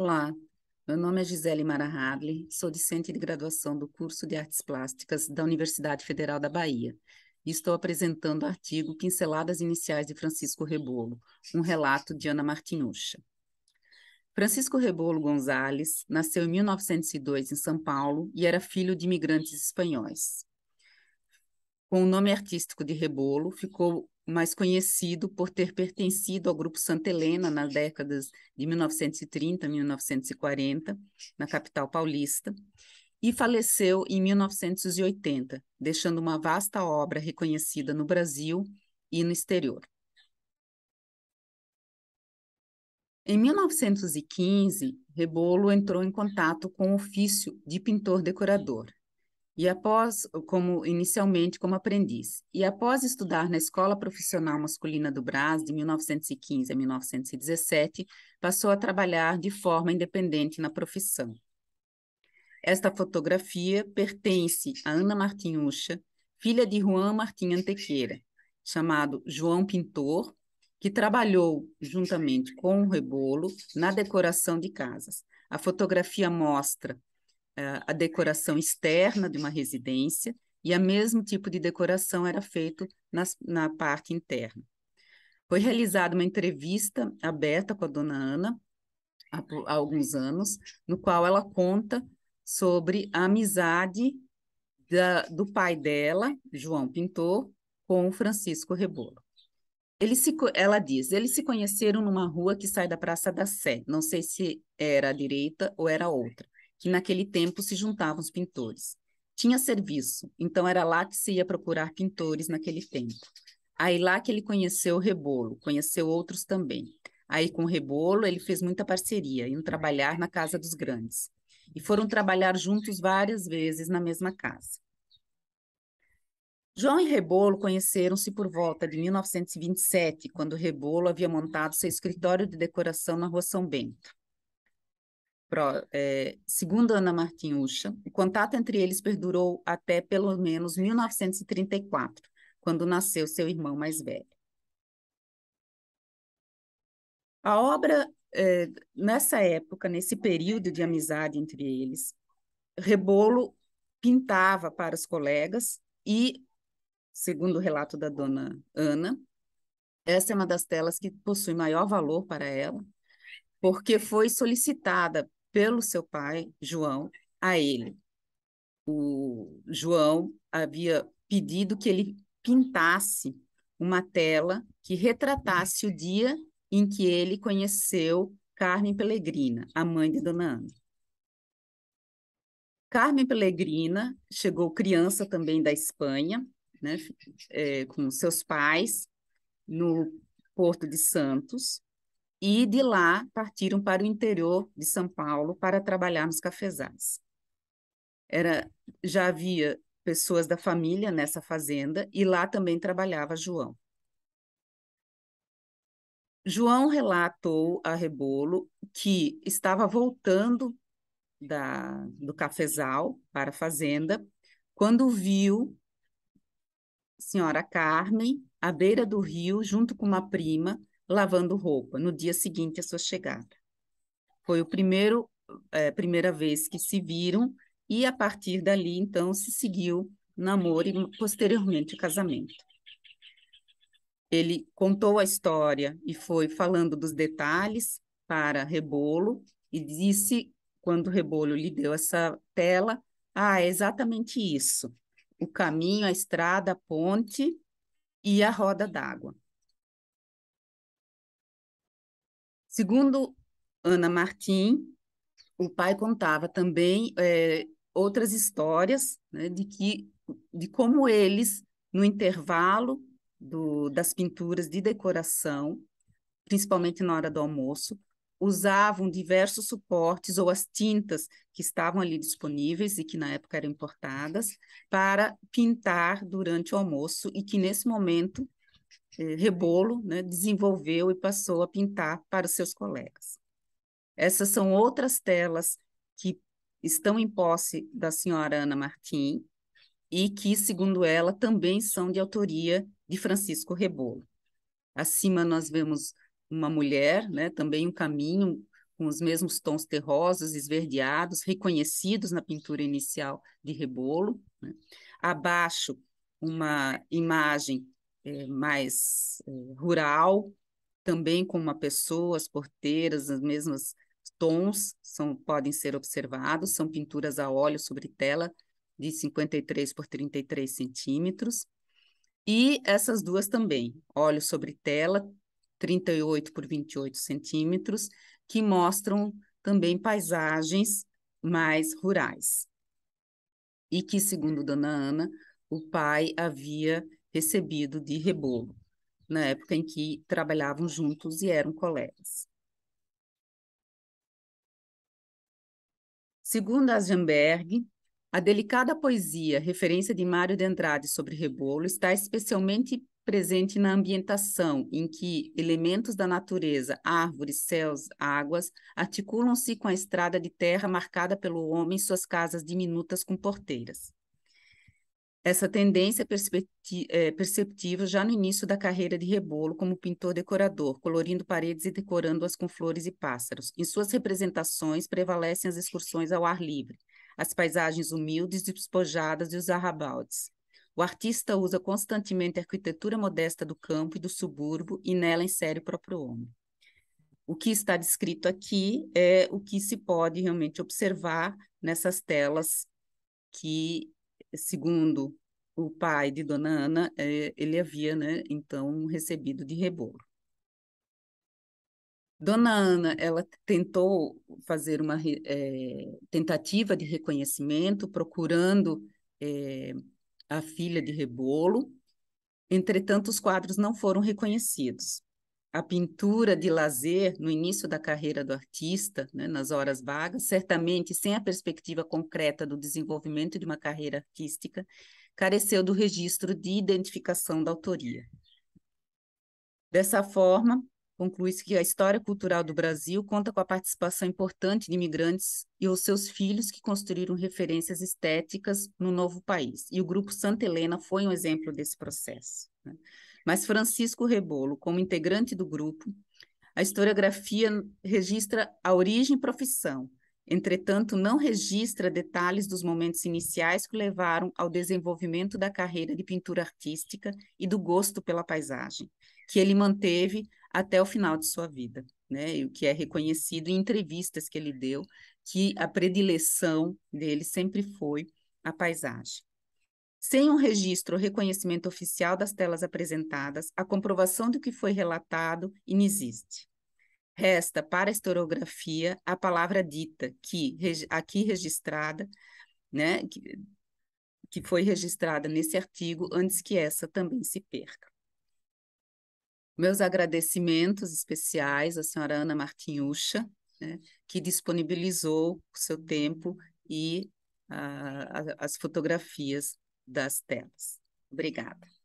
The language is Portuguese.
Olá, meu nome é Gisele Mara Hadley, sou discente de graduação do curso de Artes Plásticas da Universidade Federal da Bahia e estou apresentando o artigo Pinceladas Iniciais de Francisco Rebolo, um relato de Ana Martinhucha. Francisco Rebolo Gonzalez nasceu em 1902 em São Paulo e era filho de imigrantes espanhóis com o nome artístico de Rebolo, ficou mais conhecido por ter pertencido ao grupo Santa Helena nas décadas de 1930 a 1940, na capital paulista, e faleceu em 1980, deixando uma vasta obra reconhecida no Brasil e no exterior. Em 1915, Rebolo entrou em contato com o ofício de pintor decorador e após, como inicialmente como aprendiz, e após estudar na Escola Profissional Masculina do Brás de 1915 a 1917, passou a trabalhar de forma independente na profissão. Esta fotografia pertence a Ana Martinhucha, filha de Juan Martim Antequeira, chamado João Pintor, que trabalhou juntamente com o Rebolo na decoração de casas. A fotografia mostra é, a decoração externa de uma residência e o mesmo tipo de decoração era feito na na parte interna. Foi realizada uma entrevista aberta com a dona Ana há, há alguns anos, no qual ela conta sobre a amizade da, do pai dela, João Pintor, com Francisco Rebolo. Ele se, ela diz, eles se conheceram numa rua que sai da Praça da Sé, não sei se era a direita ou era outra que naquele tempo se juntavam os pintores. Tinha serviço, então era lá que se ia procurar pintores naquele tempo. Aí lá que ele conheceu o Rebolo, conheceu outros também. Aí com o Rebolo ele fez muita parceria, iam trabalhar na casa dos grandes. E foram trabalhar juntos várias vezes na mesma casa. João e Rebolo conheceram-se por volta de 1927, quando Rebolo havia montado seu escritório de decoração na Rua São Bento. Pro, é, segundo Ana Ucha, o contato entre eles perdurou até pelo menos 1934, quando nasceu seu irmão mais velho. A obra, é, nessa época, nesse período de amizade entre eles, Rebolo pintava para os colegas e, segundo o relato da dona Ana, essa é uma das telas que possui maior valor para ela, porque foi solicitada pelo seu pai, João, a ele. O João havia pedido que ele pintasse uma tela que retratasse o dia em que ele conheceu Carmen Pellegrina, a mãe de Dona Ana. Carmen Pellegrina chegou criança também da Espanha, né, é, com seus pais, no Porto de Santos, e de lá partiram para o interior de São Paulo para trabalhar nos cafezais. Era, já havia pessoas da família nessa fazenda e lá também trabalhava João. João relatou a Rebolo que estava voltando da, do cafezal para a fazenda quando viu a senhora Carmen à beira do rio junto com uma prima lavando roupa no dia seguinte à sua chegada. Foi o primeiro é, primeira vez que se viram e a partir dali então se seguiu namoro e posteriormente casamento. Ele contou a história e foi falando dos detalhes para Rebolo e disse quando Rebolo lhe deu essa tela, ah, é exatamente isso. O caminho, a estrada, a ponte e a roda d'água. Segundo Ana Martim, o pai contava também é, outras histórias né, de que de como eles no intervalo do, das pinturas de decoração, principalmente na hora do almoço, usavam diversos suportes ou as tintas que estavam ali disponíveis e que na época eram importadas para pintar durante o almoço e que nesse momento eh, rebolo né, desenvolveu e passou a pintar para os seus colegas. Essas são outras telas que estão em posse da senhora Ana Martim e que, segundo ela, também são de autoria de Francisco Rebolo. Acima nós vemos uma mulher, né, também um caminho com os mesmos tons terrosos, esverdeados, reconhecidos na pintura inicial de Rebolo. Né? Abaixo, uma imagem é, mais eh, rural, também com uma pessoa, as porteiras, os mesmos tons são, podem ser observados, são pinturas a óleo sobre tela de 53 por 33 centímetros. E essas duas também, óleo sobre tela, 38 por 28 centímetros, que mostram também paisagens mais rurais. E que, segundo Dona Ana, o pai havia recebido de rebolo, na época em que trabalhavam juntos e eram colegas. Segundo Asenberg, a delicada poesia, referência de Mário de Andrade sobre rebolo, está especialmente presente na ambientação em que elementos da natureza, árvores, céus, águas, articulam-se com a estrada de terra marcada pelo homem e suas casas diminutas com porteiras. Essa tendência é eh, perceptível já no início da carreira de Rebolo como pintor decorador, colorindo paredes e decorando-as com flores e pássaros. Em suas representações prevalecem as excursões ao ar livre, as paisagens humildes, despojadas e os arrabaldes. O artista usa constantemente a arquitetura modesta do campo e do subúrbio e nela insere o próprio homem. O que está descrito aqui é o que se pode realmente observar nessas telas que segundo o pai de Dona Ana, é, ele havia, né, então, recebido de rebolo. Dona Ana, ela tentou fazer uma é, tentativa de reconhecimento, procurando é, a filha de Rebolo. Entretanto, os quadros não foram reconhecidos a pintura de lazer no início da carreira do artista, né, nas horas vagas, certamente sem a perspectiva concreta do desenvolvimento de uma carreira artística, careceu do registro de identificação da autoria. Dessa forma, Conclui-se que a história cultural do Brasil conta com a participação importante de imigrantes e os seus filhos que construíram referências estéticas no novo país. E o grupo Santa Helena foi um exemplo desse processo. Né? Mas Francisco Rebolo, como integrante do grupo, a historiografia registra a origem e profissão, entretanto, não registra detalhes dos momentos iniciais que levaram ao desenvolvimento da carreira de pintura artística e do gosto pela paisagem, que ele manteve até o final de sua vida, né? E o que é reconhecido em entrevistas que ele deu, que a predileção dele sempre foi a paisagem. Sem um registro ou reconhecimento oficial das telas apresentadas, a comprovação do que foi relatado inexiste. Resta para a historiografia a palavra dita, que aqui registrada, né, que, que foi registrada nesse artigo, antes que essa também se perca. Meus agradecimentos especiais à senhora Ana Martinhucha, né, que disponibilizou o seu tempo e as fotografias das telas. Obrigada.